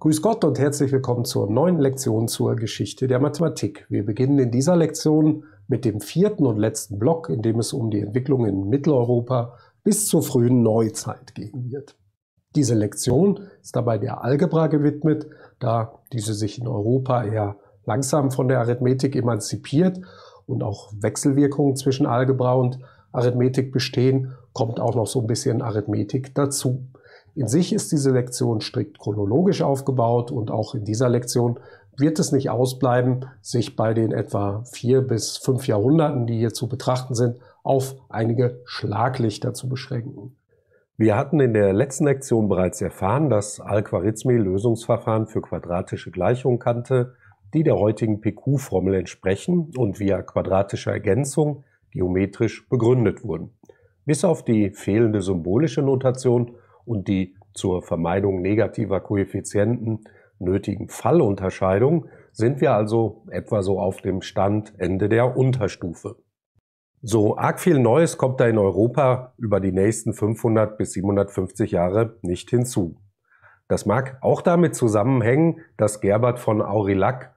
Grüß Gott und herzlich willkommen zur neuen Lektion zur Geschichte der Mathematik. Wir beginnen in dieser Lektion mit dem vierten und letzten Block, in dem es um die Entwicklung in Mitteleuropa bis zur frühen Neuzeit gehen wird. Diese Lektion ist dabei der Algebra gewidmet, da diese sich in Europa eher langsam von der Arithmetik emanzipiert und auch Wechselwirkungen zwischen Algebra und Arithmetik bestehen, kommt auch noch so ein bisschen Arithmetik dazu. In sich ist diese Lektion strikt chronologisch aufgebaut und auch in dieser Lektion wird es nicht ausbleiben, sich bei den etwa vier bis fünf Jahrhunderten, die hier zu betrachten sind, auf einige Schlaglichter zu beschränken. Wir hatten in der letzten Lektion bereits erfahren, dass Al-Khwarizmi Lösungsverfahren für quadratische Gleichungen kannte, die der heutigen PQ-Formel entsprechen und via quadratischer Ergänzung geometrisch begründet wurden. Bis auf die fehlende symbolische Notation und die zur Vermeidung negativer Koeffizienten nötigen Fallunterscheidungen sind wir also etwa so auf dem Stand Ende der Unterstufe. So arg viel Neues kommt da in Europa über die nächsten 500 bis 750 Jahre nicht hinzu. Das mag auch damit zusammenhängen, dass Gerbert von Aurillac,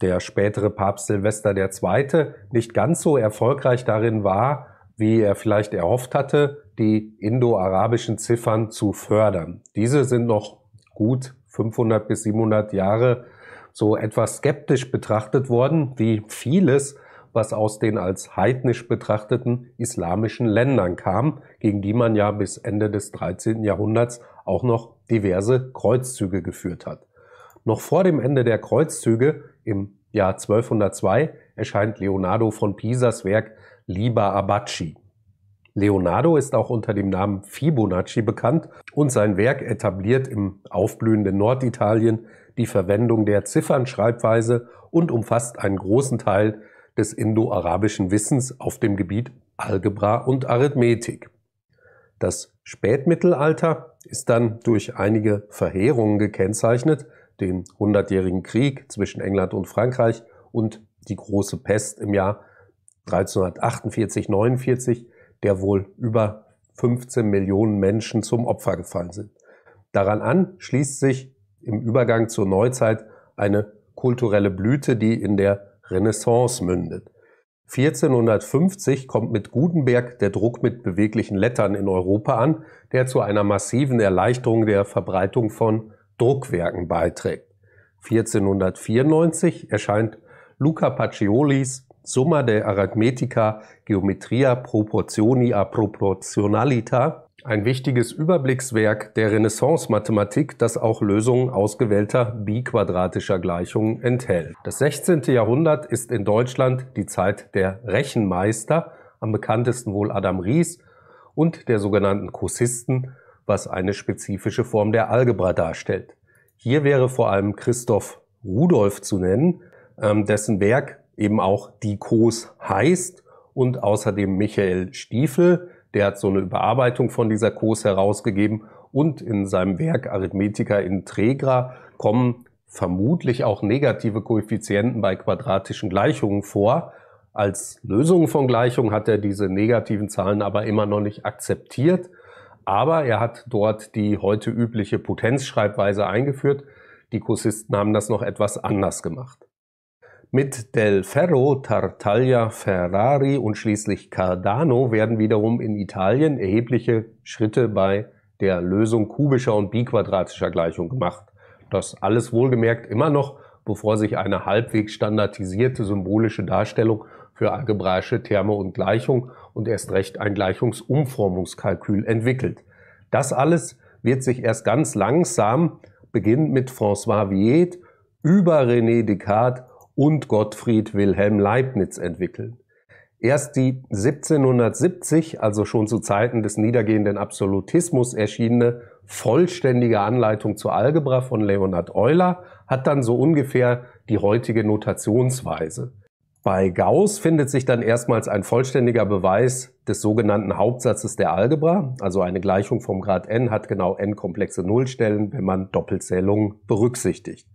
der spätere Papst Silvester II., nicht ganz so erfolgreich darin war, wie er vielleicht erhofft hatte, die indo-arabischen Ziffern zu fördern. Diese sind noch gut 500 bis 700 Jahre so etwas skeptisch betrachtet worden, wie vieles, was aus den als heidnisch betrachteten islamischen Ländern kam, gegen die man ja bis Ende des 13. Jahrhunderts auch noch diverse Kreuzzüge geführt hat. Noch vor dem Ende der Kreuzzüge im Jahr 1202 erscheint Leonardo von Pisas Werk Lieber Abaci. Leonardo ist auch unter dem Namen Fibonacci bekannt und sein Werk etabliert im aufblühenden Norditalien die Verwendung der Ziffernschreibweise und umfasst einen großen Teil des indoarabischen Wissens auf dem Gebiet Algebra und Arithmetik. Das Spätmittelalter ist dann durch einige Verheerungen gekennzeichnet, den Hundertjährigen Krieg zwischen England und Frankreich und die große Pest im Jahr 1348, 49, der wohl über 15 Millionen Menschen zum Opfer gefallen sind. Daran an schließt sich im Übergang zur Neuzeit eine kulturelle Blüte, die in der Renaissance mündet. 1450 kommt mit Gutenberg der Druck mit beweglichen Lettern in Europa an, der zu einer massiven Erleichterung der Verbreitung von Druckwerken beiträgt. 1494 erscheint Luca Paciolis Summa de Arithmetica Geometria Proportioni a Proportionalita, ein wichtiges Überblickswerk der Renaissance-Mathematik, das auch Lösungen ausgewählter biquadratischer Gleichungen enthält. Das 16. Jahrhundert ist in Deutschland die Zeit der Rechenmeister, am bekanntesten wohl Adam Ries, und der sogenannten Kursisten, was eine spezifische Form der Algebra darstellt. Hier wäre vor allem Christoph Rudolf zu nennen, ähm, dessen Werk eben auch die Kos heißt und außerdem Michael Stiefel, der hat so eine Überarbeitung von dieser Kos herausgegeben und in seinem Werk Arithmetica Integra kommen vermutlich auch negative Koeffizienten bei quadratischen Gleichungen vor. Als Lösungen von Gleichungen hat er diese negativen Zahlen aber immer noch nicht akzeptiert. Aber er hat dort die heute übliche Potenzschreibweise eingeführt. Die Kursisten haben das noch etwas anders gemacht. Mit Del Ferro, Tartaglia, Ferrari und schließlich Cardano werden wiederum in Italien erhebliche Schritte bei der Lösung kubischer und biquadratischer Gleichung gemacht. Das alles wohlgemerkt immer noch, bevor sich eine halbwegs standardisierte symbolische Darstellung für algebraische Terme und Gleichung und erst recht ein Gleichungsumformungskalkül entwickelt. Das alles wird sich erst ganz langsam, beginnen mit François Viet, über René Descartes und Gottfried Wilhelm Leibniz entwickeln. Erst die 1770, also schon zu Zeiten des niedergehenden Absolutismus erschienene vollständige Anleitung zur Algebra von Leonhard Euler hat dann so ungefähr die heutige Notationsweise. Bei Gauss findet sich dann erstmals ein vollständiger Beweis des sogenannten Hauptsatzes der Algebra, also eine Gleichung vom Grad n hat genau n komplexe Nullstellen, wenn man Doppelzählungen berücksichtigt.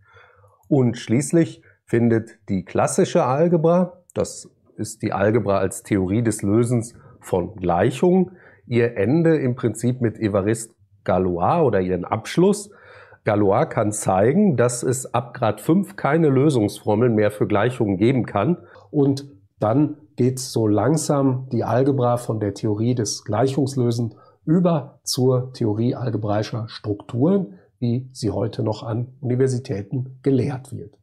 Und schließlich findet die klassische Algebra, das ist die Algebra als Theorie des Lösens von Gleichungen, ihr Ende im Prinzip mit Evarist Galois oder ihren Abschluss. Galois kann zeigen, dass es ab Grad 5 keine Lösungsformeln mehr für Gleichungen geben kann. Und dann geht so langsam die Algebra von der Theorie des Gleichungslösens über zur Theorie algebraischer Strukturen, wie sie heute noch an Universitäten gelehrt wird.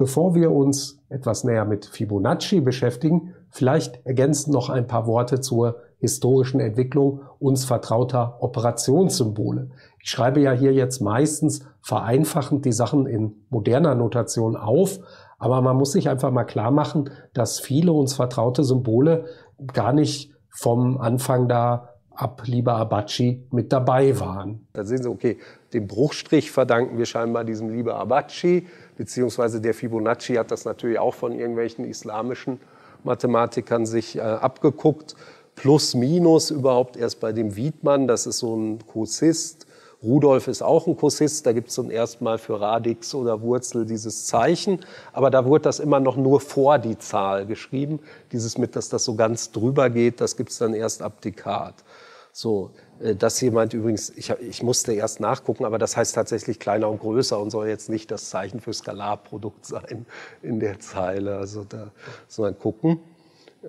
Bevor wir uns etwas näher mit Fibonacci beschäftigen, vielleicht ergänzen noch ein paar Worte zur historischen Entwicklung uns vertrauter Operationssymbole. Ich schreibe ja hier jetzt meistens vereinfachend die Sachen in moderner Notation auf, aber man muss sich einfach mal klar machen, dass viele uns vertraute Symbole gar nicht vom Anfang da ab lieber Abaci mit dabei waren. Da sehen Sie, okay, den Bruchstrich verdanken wir scheinbar diesem lieber Abaci beziehungsweise der Fibonacci hat das natürlich auch von irgendwelchen islamischen Mathematikern sich äh, abgeguckt. Plus, minus überhaupt erst bei dem Wiedmann, das ist so ein Kursist. Rudolf ist auch ein Kursist, da gibt es zum ersten Mal für Radix oder Wurzel dieses Zeichen, aber da wurde das immer noch nur vor die Zahl geschrieben. Dieses mit, dass das so ganz drüber geht, das gibt es dann erst ab Descartes. So, äh, dass jemand übrigens, ich, ich, musste erst nachgucken, aber das heißt tatsächlich kleiner und größer und soll jetzt nicht das Zeichen für Skalarprodukt sein in der Zeile. Also da muss man gucken.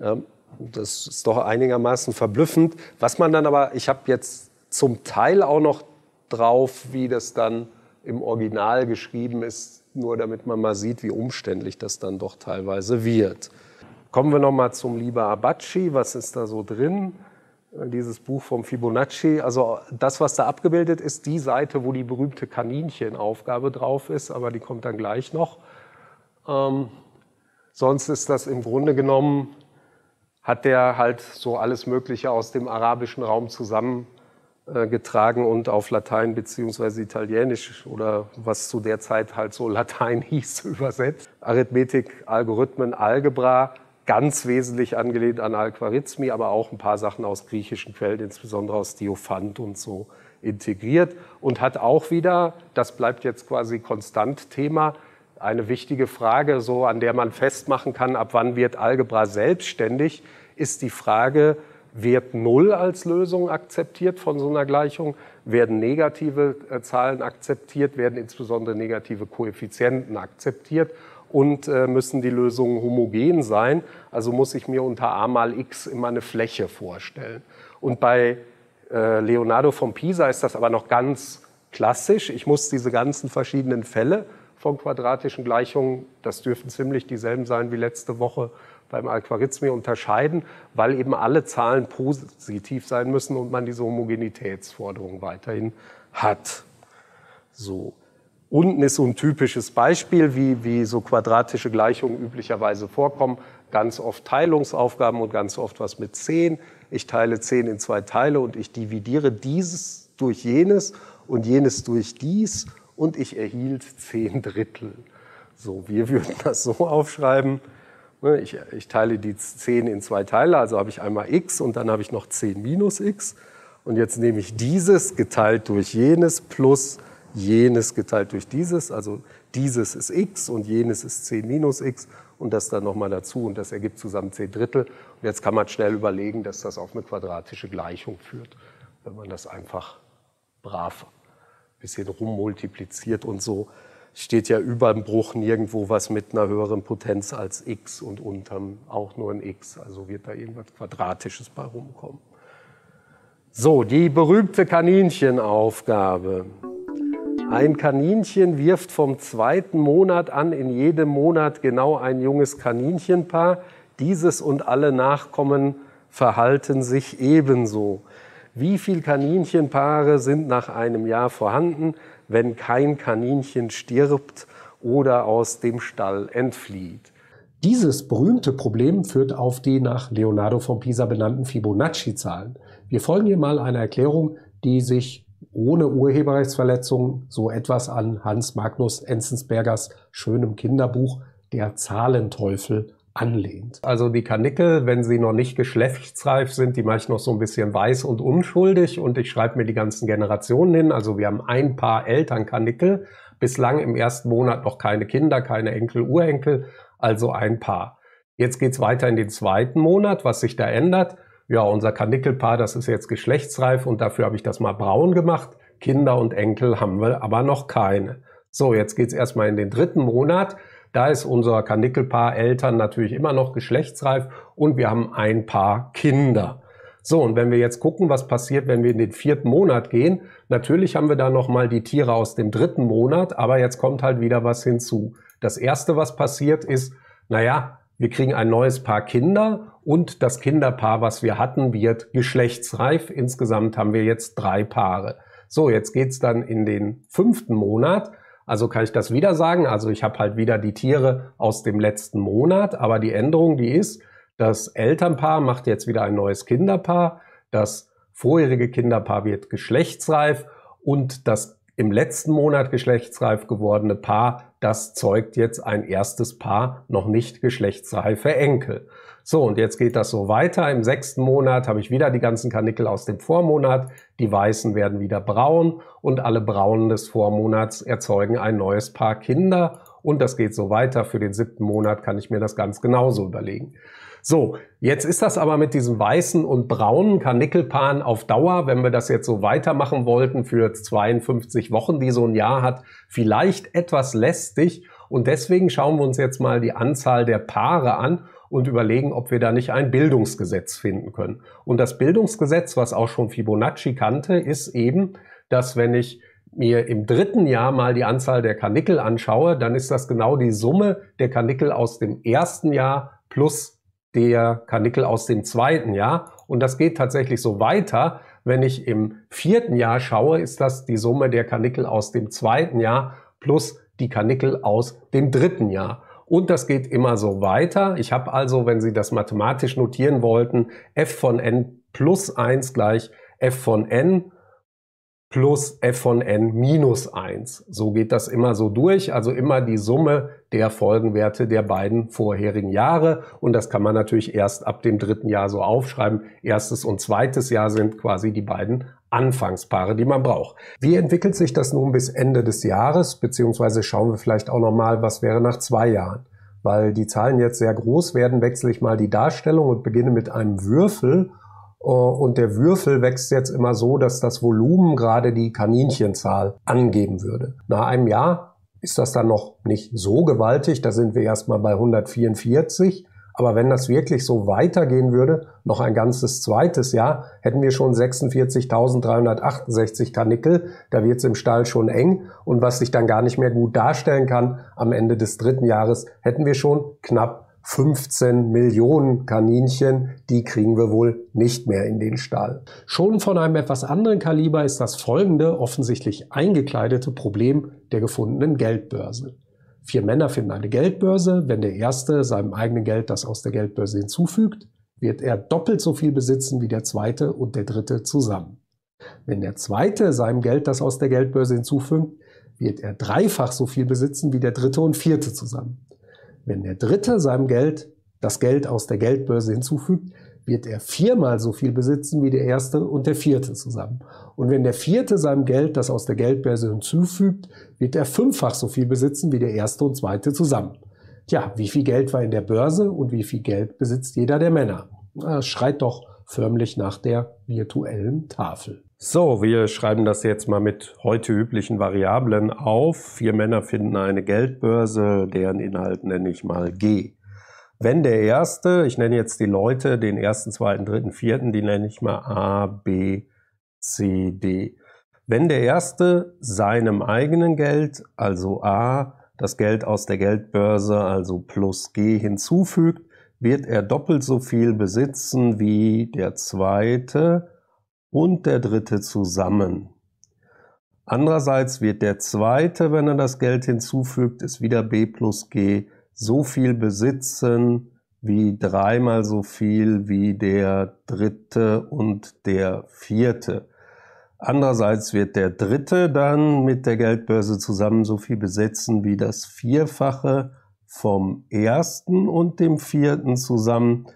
Ähm, das ist doch einigermaßen verblüffend. Was man dann aber, ich habe jetzt zum Teil auch noch drauf, wie das dann im Original geschrieben ist, nur damit man mal sieht, wie umständlich das dann doch teilweise wird. Kommen wir nochmal zum Lieber Abaci. Was ist da so drin? Äh, dieses Buch vom Fibonacci. Also das, was da abgebildet ist, die Seite, wo die berühmte Kaninchenaufgabe drauf ist, aber die kommt dann gleich noch. Ähm, sonst ist das im Grunde genommen, hat der halt so alles Mögliche aus dem arabischen Raum zusammengetragen äh, und auf Latein beziehungsweise Italienisch oder was zu der Zeit halt so Latein hieß, übersetzt. Arithmetik, Algorithmen, Algebra ganz wesentlich angelehnt an Alquarizmi, aber auch ein paar Sachen aus griechischen Quellen, insbesondere aus Diophant und so integriert und hat auch wieder, das bleibt jetzt quasi konstant Thema, eine wichtige Frage, so an der man festmachen kann, ab wann wird Algebra selbstständig, ist die Frage, wird Null als Lösung akzeptiert von so einer Gleichung? Werden negative äh, Zahlen akzeptiert? Werden insbesondere negative Koeffizienten akzeptiert? und äh, müssen die Lösungen homogen sein. Also muss ich mir unter a mal x immer eine Fläche vorstellen. Und bei äh, Leonardo von Pisa ist das aber noch ganz klassisch. Ich muss diese ganzen verschiedenen Fälle von quadratischen Gleichungen, das dürften ziemlich dieselben sein wie letzte Woche beim Alquarithmi, unterscheiden, weil eben alle Zahlen positiv sein müssen und man diese Homogenitätsforderung weiterhin hat. So. Unten ist so ein typisches Beispiel, wie, wie so quadratische Gleichungen üblicherweise vorkommen. Ganz oft Teilungsaufgaben und ganz oft was mit 10. Ich teile 10 in zwei Teile und ich dividiere dieses durch jenes und jenes durch dies und ich erhielt 10 Drittel. So, wir würden das so aufschreiben. Ne, ich, ich teile die 10 in zwei Teile, also habe ich einmal x und dann habe ich noch 10 minus x. Und jetzt nehme ich dieses geteilt durch jenes plus jenes geteilt durch dieses. Also dieses ist x und jenes ist c minus x und das dann nochmal dazu und das ergibt zusammen c Drittel. Und jetzt kann man schnell überlegen, dass das auf eine quadratische Gleichung führt, wenn man das einfach brav ein bisschen rummultipliziert und so steht ja über dem Bruch nirgendwo was mit einer höheren Potenz als x und unterm auch nur ein x. Also wird da irgendwas Quadratisches bei rumkommen. So, die berühmte Kaninchenaufgabe. Ein Kaninchen wirft vom zweiten Monat an in jedem Monat genau ein junges Kaninchenpaar. Dieses und alle Nachkommen verhalten sich ebenso. Wie viele Kaninchenpaare sind nach einem Jahr vorhanden, wenn kein Kaninchen stirbt oder aus dem Stall entflieht? Dieses berühmte Problem führt auf die nach Leonardo von Pisa benannten Fibonacci-Zahlen. Wir folgen hier mal einer Erklärung, die sich ohne Urheberrechtsverletzung so etwas an Hans Magnus Enzensbergers schönem Kinderbuch Der Zahlenteufel anlehnt. Also die Karnickel, wenn sie noch nicht geschlechtsreif sind, die mache ich noch so ein bisschen weiß und unschuldig und ich schreibe mir die ganzen Generationen hin. Also wir haben ein paar Elternkarnickel, bislang im ersten Monat noch keine Kinder, keine Enkel, Urenkel, also ein Paar. Jetzt geht's weiter in den zweiten Monat, was sich da ändert ja, unser Karnickelpaar, das ist jetzt geschlechtsreif und dafür habe ich das mal braun gemacht. Kinder und Enkel haben wir aber noch keine. So, jetzt geht's erstmal in den dritten Monat. Da ist unser Karnickelpaar Eltern natürlich immer noch geschlechtsreif und wir haben ein paar Kinder. So, und wenn wir jetzt gucken, was passiert, wenn wir in den vierten Monat gehen, natürlich haben wir da nochmal die Tiere aus dem dritten Monat, aber jetzt kommt halt wieder was hinzu. Das erste, was passiert, ist, naja, wir kriegen ein neues Paar Kinder und das Kinderpaar, was wir hatten, wird geschlechtsreif. Insgesamt haben wir jetzt drei Paare. So, jetzt geht es dann in den fünften Monat. Also kann ich das wieder sagen. Also ich habe halt wieder die Tiere aus dem letzten Monat, aber die Änderung, die ist, das Elternpaar macht jetzt wieder ein neues Kinderpaar, das vorherige Kinderpaar wird geschlechtsreif und das im letzten Monat geschlechtsreif gewordene Paar das zeugt jetzt ein erstes Paar noch nicht geschlechtsreife Enkel. So, und jetzt geht das so weiter. Im sechsten Monat habe ich wieder die ganzen Karnickel aus dem Vormonat. Die weißen werden wieder braun und alle braunen des Vormonats erzeugen ein neues Paar Kinder. Und das geht so weiter. Für den siebten Monat kann ich mir das ganz genauso überlegen. So, jetzt ist das aber mit diesem weißen und braunen Karnickelpan auf Dauer, wenn wir das jetzt so weitermachen wollten für 52 Wochen, die so ein Jahr hat, vielleicht etwas lästig. Und deswegen schauen wir uns jetzt mal die Anzahl der Paare an und überlegen, ob wir da nicht ein Bildungsgesetz finden können. Und das Bildungsgesetz, was auch schon Fibonacci kannte, ist eben, dass wenn ich mir im dritten Jahr mal die Anzahl der Karnickel anschaue, dann ist das genau die Summe der Karnickel aus dem ersten Jahr plus der Karnickel aus dem zweiten Jahr. Und das geht tatsächlich so weiter. Wenn ich im vierten Jahr schaue, ist das die Summe der Karnickel aus dem zweiten Jahr plus die Karnickel aus dem dritten Jahr. Und das geht immer so weiter. Ich habe also, wenn Sie das mathematisch notieren wollten, f von n plus 1 gleich f von n plus f von n minus 1. So geht das immer so durch. Also immer die Summe der Folgenwerte der beiden vorherigen Jahre. Und das kann man natürlich erst ab dem dritten Jahr so aufschreiben. Erstes und zweites Jahr sind quasi die beiden Anfangspaare, die man braucht. Wie entwickelt sich das nun bis Ende des Jahres? Beziehungsweise schauen wir vielleicht auch nochmal, was wäre nach zwei Jahren? Weil die Zahlen jetzt sehr groß werden, wechsle ich mal die Darstellung und beginne mit einem Würfel. Äh, und der Würfel wächst jetzt immer so, dass das Volumen gerade die Kaninchenzahl angeben würde. Nach einem Jahr ist das dann noch nicht so gewaltig. Da sind wir erstmal bei 144. Aber wenn das wirklich so weitergehen würde, noch ein ganzes zweites Jahr, hätten wir schon 46.368 Kanickel. Da wird es im Stall schon eng. Und was sich dann gar nicht mehr gut darstellen kann, am Ende des dritten Jahres hätten wir schon knapp 15 Millionen Kaninchen, die kriegen wir wohl nicht mehr in den Stall. Schon von einem etwas anderen Kaliber ist das folgende offensichtlich eingekleidete Problem der gefundenen Geldbörse. Vier Männer finden eine Geldbörse. Wenn der erste seinem eigenen Geld das aus der Geldbörse hinzufügt, wird er doppelt so viel besitzen wie der zweite und der dritte zusammen. Wenn der zweite seinem Geld das aus der Geldbörse hinzufügt, wird er dreifach so viel besitzen wie der dritte und vierte zusammen. Wenn der Dritte seinem Geld das Geld aus der Geldbörse hinzufügt, wird er viermal so viel besitzen wie der erste und der vierte zusammen. Und wenn der vierte seinem Geld, das aus der Geldbörse hinzufügt, wird er fünffach so viel besitzen wie der erste und zweite zusammen. Tja, wie viel Geld war in der Börse und wie viel Geld besitzt jeder der Männer? Das schreit doch förmlich nach der virtuellen Tafel. So, wir schreiben das jetzt mal mit heute üblichen Variablen auf. Vier Männer finden eine Geldbörse, deren Inhalt nenne ich mal G. Wenn der erste, ich nenne jetzt die Leute, den ersten, zweiten, dritten, vierten, die nenne ich mal A, B, C, D. Wenn der erste seinem eigenen Geld, also A, das Geld aus der Geldbörse, also plus G hinzufügt, wird er doppelt so viel besitzen wie der zweite, und der dritte zusammen. Andererseits wird der zweite, wenn er das Geld hinzufügt, ist wieder B plus G, so viel besitzen wie dreimal so viel wie der dritte und der vierte. Andererseits wird der dritte dann mit der Geldbörse zusammen so viel besitzen wie das Vierfache vom ersten und dem vierten zusammen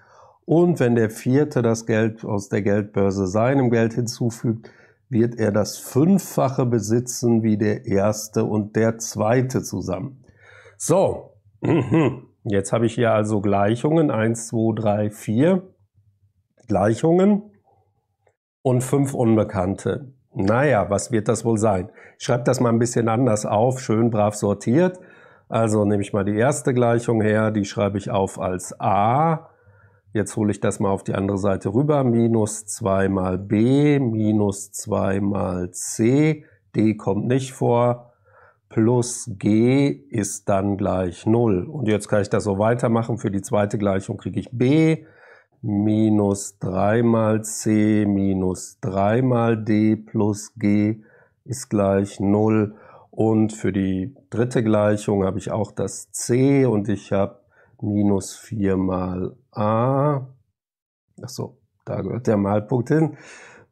und wenn der Vierte das Geld aus der Geldbörse seinem Geld hinzufügt, wird er das Fünffache besitzen wie der Erste und der Zweite zusammen. So, mhm. jetzt habe ich hier also Gleichungen, eins, zwei, drei, vier Gleichungen und fünf Unbekannte. Naja, was wird das wohl sein? Ich schreibe das mal ein bisschen anders auf, schön brav sortiert. Also nehme ich mal die erste Gleichung her, die schreibe ich auf als a Jetzt hole ich das mal auf die andere Seite rüber. Minus 2 mal b, minus 2 mal c. d kommt nicht vor. Plus g ist dann gleich 0. Und jetzt kann ich das so weitermachen. Für die zweite Gleichung kriege ich b minus 3 mal c minus 3 mal d plus g ist gleich 0. Und für die dritte Gleichung habe ich auch das c und ich habe minus 4 mal a, ach so, da gehört der Malpunkt hin,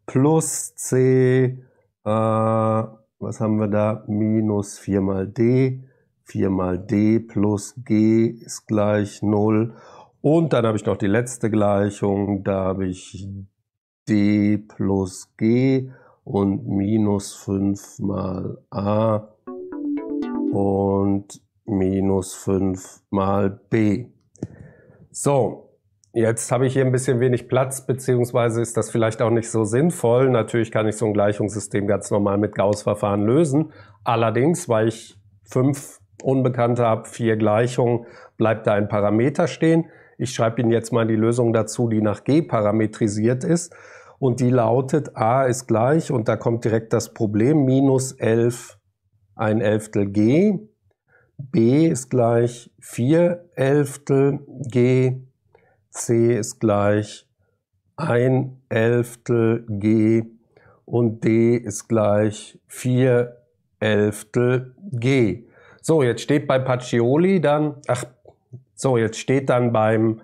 plus c, äh, was haben wir da, minus 4 mal d, 4 mal d plus g ist gleich 0. Und dann habe ich noch die letzte Gleichung, da habe ich d plus g und minus 5 mal a. Und minus 5 mal b. So, jetzt habe ich hier ein bisschen wenig Platz, beziehungsweise ist das vielleicht auch nicht so sinnvoll. Natürlich kann ich so ein Gleichungssystem ganz normal mit Gauss-Verfahren lösen. Allerdings, weil ich fünf Unbekannte habe, vier Gleichungen, bleibt da ein Parameter stehen. Ich schreibe Ihnen jetzt mal die Lösung dazu, die nach G parametrisiert ist. Und die lautet, a ist gleich, und da kommt direkt das Problem, minus 11, ein Elftel g B ist gleich 4 Elftel G, C ist gleich 1 Elftel G und D ist gleich 4 Elftel G. So, jetzt steht bei Pacioli dann, ach, so, jetzt steht dann beim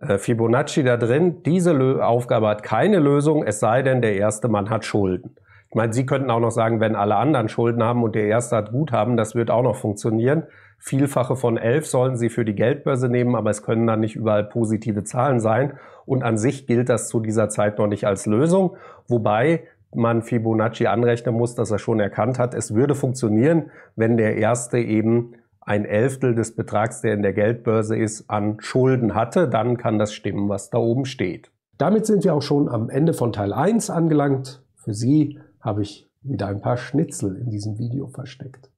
äh, Fibonacci da drin, diese Aufgabe hat keine Lösung, es sei denn, der erste Mann hat Schulden. Ich meine, Sie könnten auch noch sagen, wenn alle anderen Schulden haben und der Erste hat Guthaben, das wird auch noch funktionieren. Vielfache von elf sollen Sie für die Geldbörse nehmen, aber es können dann nicht überall positive Zahlen sein. Und an sich gilt das zu dieser Zeit noch nicht als Lösung, wobei man Fibonacci anrechnen muss, dass er schon erkannt hat, es würde funktionieren, wenn der Erste eben ein Elftel des Betrags, der in der Geldbörse ist, an Schulden hatte, dann kann das stimmen, was da oben steht. Damit sind wir auch schon am Ende von Teil 1 angelangt. Für Sie habe ich wieder ein paar Schnitzel in diesem Video versteckt.